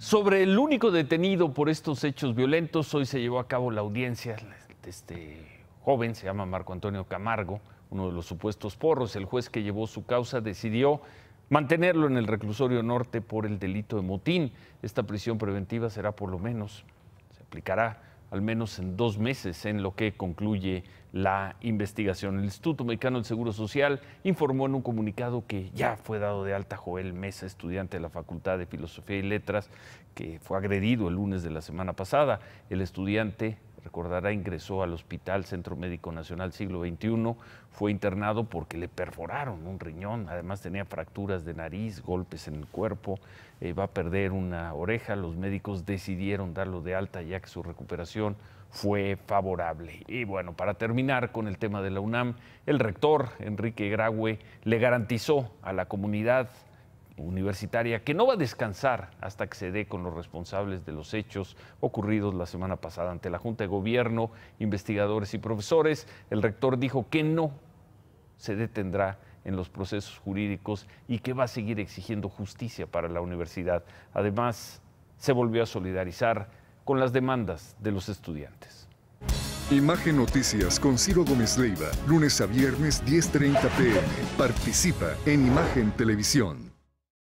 Sobre el único detenido por estos hechos violentos, hoy se llevó a cabo la audiencia de este joven, se llama Marco Antonio Camargo, uno de los supuestos porros. El juez que llevó su causa decidió mantenerlo en el reclusorio norte por el delito de motín. Esta prisión preventiva será por lo menos, se aplicará al menos en dos meses en lo que concluye la investigación. El Instituto Mexicano del Seguro Social informó en un comunicado que ya fue dado de alta Joel Mesa, estudiante de la Facultad de Filosofía y Letras, que fue agredido el lunes de la semana pasada. El estudiante recordará, ingresó al Hospital Centro Médico Nacional Siglo XXI, fue internado porque le perforaron un riñón, además tenía fracturas de nariz, golpes en el cuerpo, eh, va a perder una oreja, los médicos decidieron darlo de alta ya que su recuperación fue favorable. Y bueno, para terminar con el tema de la UNAM, el rector Enrique Graue le garantizó a la comunidad universitaria, que no va a descansar hasta que se dé con los responsables de los hechos ocurridos la semana pasada ante la Junta de Gobierno, investigadores y profesores. El rector dijo que no se detendrá en los procesos jurídicos y que va a seguir exigiendo justicia para la universidad. Además, se volvió a solidarizar con las demandas de los estudiantes. Imagen Noticias con Ciro Gómez Leiva, lunes a viernes 10.30 pm. Participa en Imagen Televisión.